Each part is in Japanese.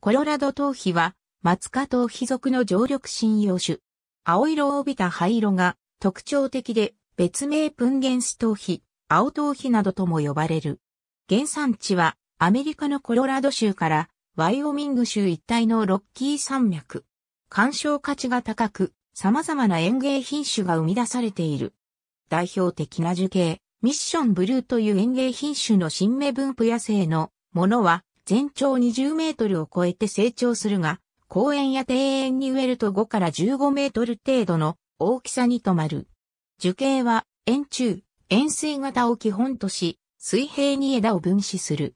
コロラド頭皮は、マツカ頭皮属の常緑針葉種。青色を帯びた灰色が特徴的で、別名プンゲンス頭皮、青頭皮などとも呼ばれる。原産地は、アメリカのコロラド州から、ワイオミング州一帯のロッキー山脈。鑑賞価値が高く、様々な園芸品種が生み出されている。代表的な樹形、ミッションブルーという園芸品種の新芽分布野生のものは、全長20メートルを超えて成長するが、公園や庭園に植えると5から15メートル程度の大きさに止まる。樹形は、円柱、円錐型を基本とし、水平に枝を分子する。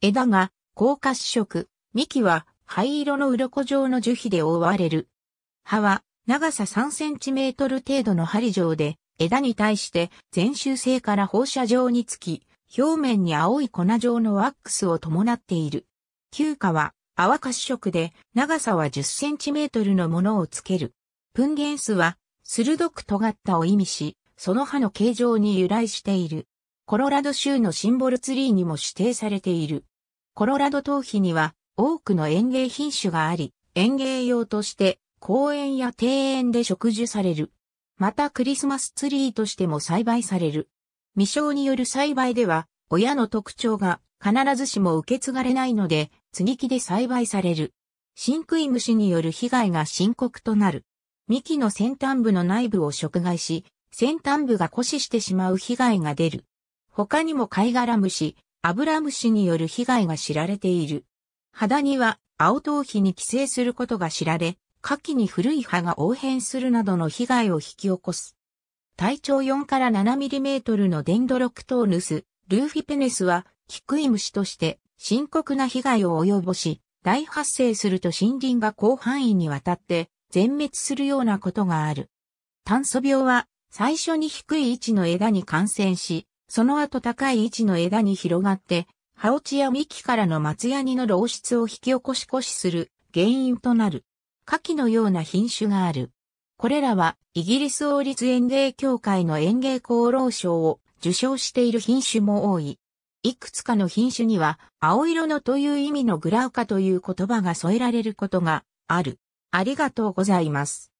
枝が、高褐色、幹は、灰色の鱗状の樹皮で覆われる。葉は、長さ3センチメートル程度の針状で、枝に対して全周性から放射状につき、表面に青い粉状のワックスを伴っている。旧花は泡褐色で長さは10センチメートルのものをつける。プンゲンスは鋭く尖ったを意味し、その歯の形状に由来している。コロラド州のシンボルツリーにも指定されている。コロラド頭皮には多くの園芸品種があり、園芸用として公園や庭園で植樹される。またクリスマスツリーとしても栽培される。未生による栽培では、親の特徴が必ずしも受け継がれないので、継ぎ木で栽培される。真杭虫による被害が深刻となる。幹の先端部の内部を食害し、先端部が枯死してしまう被害が出る。他にも貝殻虫、油虫による被害が知られている。肌には青頭皮に寄生することが知られ、夏季に古い葉が横変するなどの被害を引き起こす。体長4から7ミリメートルのデンドロクトーヌス、ルーフィペネスは、低い虫として深刻な被害を及ぼし、大発生すると森林が広範囲にわたって全滅するようなことがある。炭素病は最初に低い位置の枝に感染し、その後高い位置の枝に広がって、葉落ちや幹からの松ヤニの漏出を引き起こしこしする原因となる。下記のような品種がある。これらはイギリス王立園芸協会の園芸功労賞を受賞している品種も多い。いくつかの品種には青色のという意味のグラウカという言葉が添えられることがある。ありがとうございます。